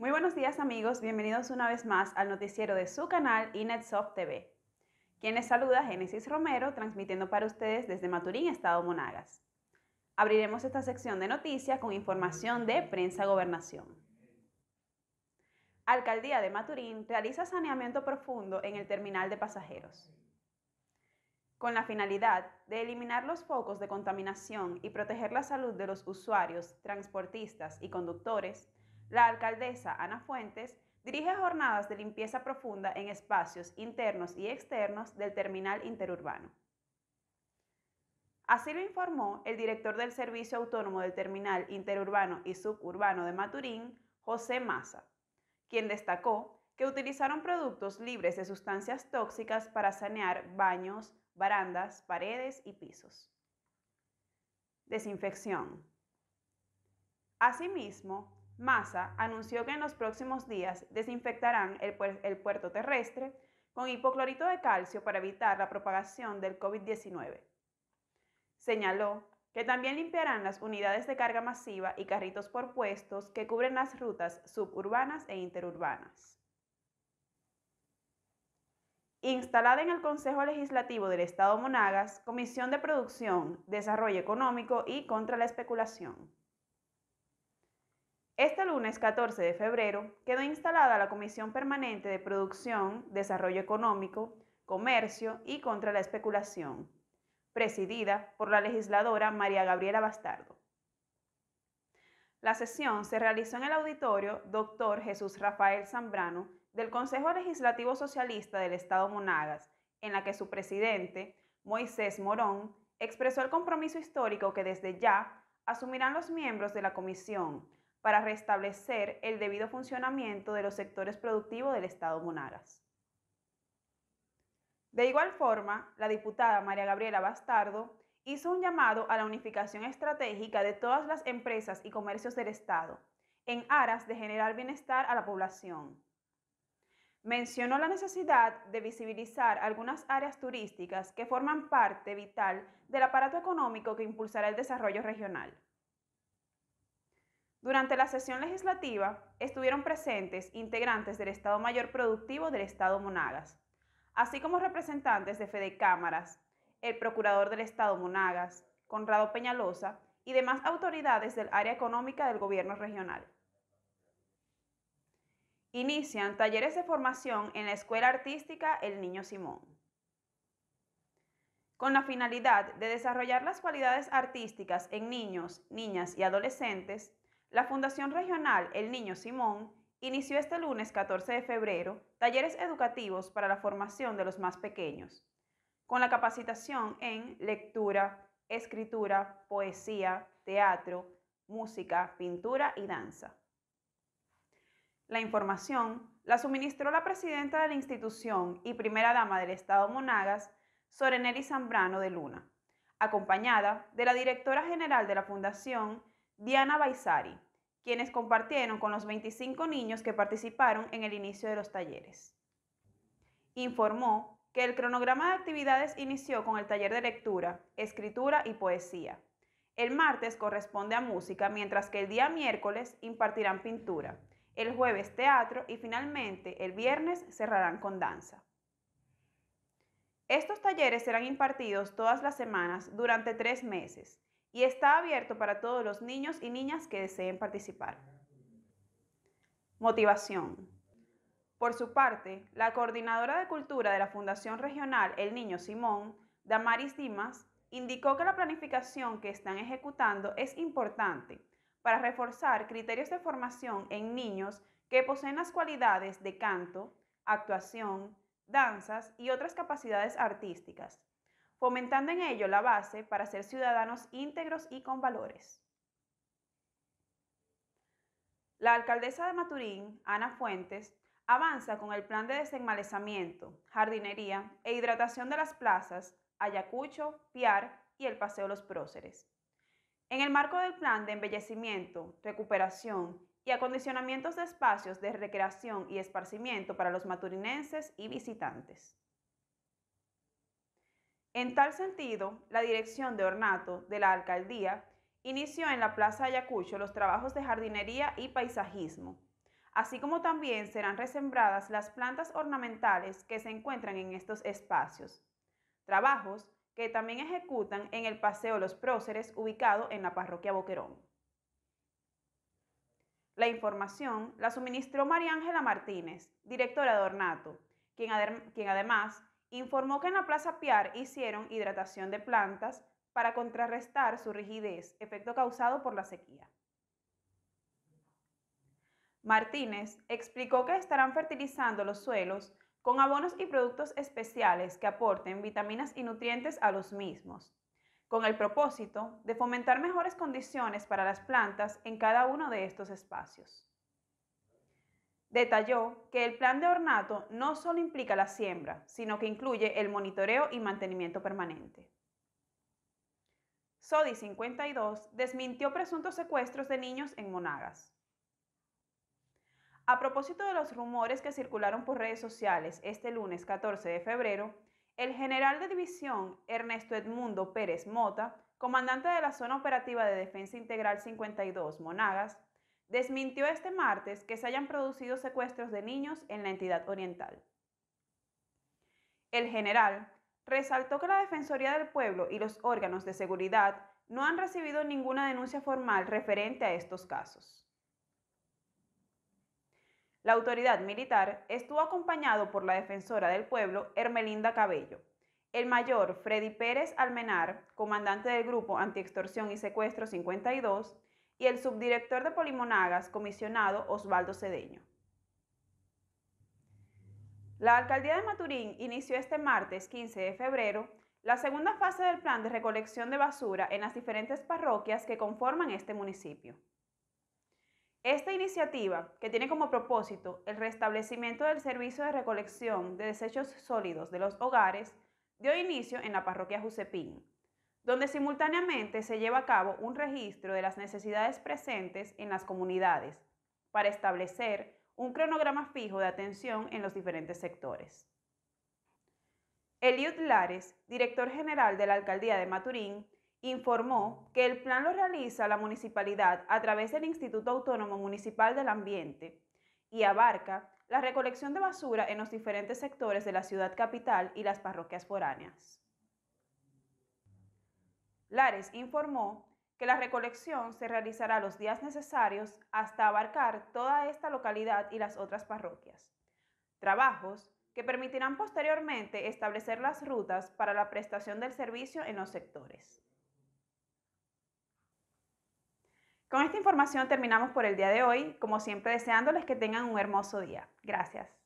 Muy buenos días amigos, bienvenidos una vez más al noticiero de su canal INETSOft TV. Quienes saluda Génesis Romero, transmitiendo para ustedes desde Maturín, Estado Monagas. Abriremos esta sección de noticias con información de Prensa Gobernación. Alcaldía de Maturín realiza saneamiento profundo en el terminal de pasajeros. Con la finalidad de eliminar los focos de contaminación y proteger la salud de los usuarios, transportistas y conductores, la alcaldesa Ana Fuentes dirige jornadas de limpieza profunda en espacios internos y externos del terminal interurbano. Así lo informó el director del Servicio Autónomo del Terminal Interurbano y Suburbano de Maturín, José Maza, quien destacó que utilizaron productos libres de sustancias tóxicas para sanear baños, barandas, paredes y pisos. Desinfección. Asimismo, Massa anunció que en los próximos días desinfectarán el, el puerto terrestre con hipoclorito de calcio para evitar la propagación del COVID-19. Señaló que también limpiarán las unidades de carga masiva y carritos por puestos que cubren las rutas suburbanas e interurbanas. Instalada en el Consejo Legislativo del Estado Monagas, Comisión de Producción, Desarrollo Económico y contra la Especulación. Este lunes 14 de febrero quedó instalada la Comisión Permanente de Producción, Desarrollo Económico, Comercio y contra la Especulación, presidida por la legisladora María Gabriela Bastardo. La sesión se realizó en el auditorio Dr. Jesús Rafael Zambrano del Consejo Legislativo Socialista del Estado Monagas, en la que su presidente, Moisés Morón, expresó el compromiso histórico que desde ya asumirán los miembros de la comisión para restablecer el debido funcionamiento de los sectores productivos del Estado Monaras. De igual forma, la diputada María Gabriela Bastardo hizo un llamado a la unificación estratégica de todas las empresas y comercios del Estado, en aras de generar bienestar a la población. Mencionó la necesidad de visibilizar algunas áreas turísticas que forman parte vital del aparato económico que impulsará el desarrollo regional. Durante la sesión legislativa estuvieron presentes integrantes del Estado Mayor Productivo del Estado Monagas, así como representantes de Fede Cámaras, el Procurador del Estado Monagas, Conrado Peñalosa, y demás autoridades del área económica del gobierno regional. Inician talleres de formación en la Escuela Artística El Niño Simón. Con la finalidad de desarrollar las cualidades artísticas en niños, niñas y adolescentes, la Fundación Regional El Niño Simón inició este lunes 14 de febrero talleres educativos para la formación de los más pequeños, con la capacitación en lectura, escritura, poesía, teatro, música, pintura y danza. La información la suministró la presidenta de la institución y primera dama del Estado Monagas, Sorenelli Zambrano de Luna, acompañada de la directora general de la Fundación, Diana Baisari, quienes compartieron con los 25 niños que participaron en el inicio de los talleres. Informó que el cronograma de actividades inició con el taller de lectura, escritura y poesía. El martes corresponde a música, mientras que el día miércoles impartirán pintura, el jueves teatro y finalmente el viernes cerrarán con danza. Estos talleres serán impartidos todas las semanas durante tres meses y está abierto para todos los niños y niñas que deseen participar. Motivación. Por su parte, la coordinadora de cultura de la Fundación Regional El Niño Simón, Damaris Dimas, indicó que la planificación que están ejecutando es importante para reforzar criterios de formación en niños que poseen las cualidades de canto, actuación, danzas y otras capacidades artísticas, fomentando en ello la base para ser ciudadanos íntegros y con valores. La alcaldesa de Maturín, Ana Fuentes, avanza con el plan de desenmalezamiento, jardinería e hidratación de las plazas Ayacucho, Piar y el Paseo Los Próceres. En el marco del plan de embellecimiento, recuperación y acondicionamientos de espacios de recreación y esparcimiento para los maturinenses y visitantes. En tal sentido, la dirección de ornato de la alcaldía inició en la Plaza Ayacucho los trabajos de jardinería y paisajismo, así como también serán resembradas las plantas ornamentales que se encuentran en estos espacios, trabajos que también ejecutan en el Paseo Los Próceres ubicado en la parroquia Boquerón. La información la suministró María Ángela Martínez, directora de Ornato, quien, quien además informó que en la Plaza Piar hicieron hidratación de plantas para contrarrestar su rigidez, efecto causado por la sequía. Martínez explicó que estarán fertilizando los suelos con abonos y productos especiales que aporten vitaminas y nutrientes a los mismos, con el propósito de fomentar mejores condiciones para las plantas en cada uno de estos espacios. Detalló que el plan de ornato no solo implica la siembra, sino que incluye el monitoreo y mantenimiento permanente. SODI 52 desmintió presuntos secuestros de niños en Monagas. A propósito de los rumores que circularon por redes sociales este lunes 14 de febrero, el general de división Ernesto Edmundo Pérez Mota, comandante de la Zona Operativa de Defensa Integral 52 Monagas, desmintió este martes que se hayan producido secuestros de niños en la entidad oriental. El general resaltó que la Defensoría del Pueblo y los órganos de seguridad no han recibido ninguna denuncia formal referente a estos casos. La autoridad militar estuvo acompañado por la defensora del pueblo, Hermelinda Cabello, el mayor Freddy Pérez Almenar, comandante del Grupo Antiextorsión y Secuestro 52, y el subdirector de Polimonagas, comisionado Osvaldo Cedeño. La Alcaldía de Maturín inició este martes 15 de febrero la segunda fase del plan de recolección de basura en las diferentes parroquias que conforman este municipio. Esta iniciativa, que tiene como propósito el restablecimiento del servicio de recolección de desechos sólidos de los hogares, dio inicio en la parroquia Jusepín, donde simultáneamente se lleva a cabo un registro de las necesidades presentes en las comunidades para establecer un cronograma fijo de atención en los diferentes sectores. Eliud Lares, director general de la Alcaldía de Maturín, informó que el plan lo realiza la municipalidad a través del Instituto Autónomo Municipal del Ambiente y abarca la recolección de basura en los diferentes sectores de la ciudad capital y las parroquias foráneas. Lares informó que la recolección se realizará los días necesarios hasta abarcar toda esta localidad y las otras parroquias. Trabajos que permitirán posteriormente establecer las rutas para la prestación del servicio en los sectores. Con esta información terminamos por el día de hoy, como siempre deseándoles que tengan un hermoso día. Gracias.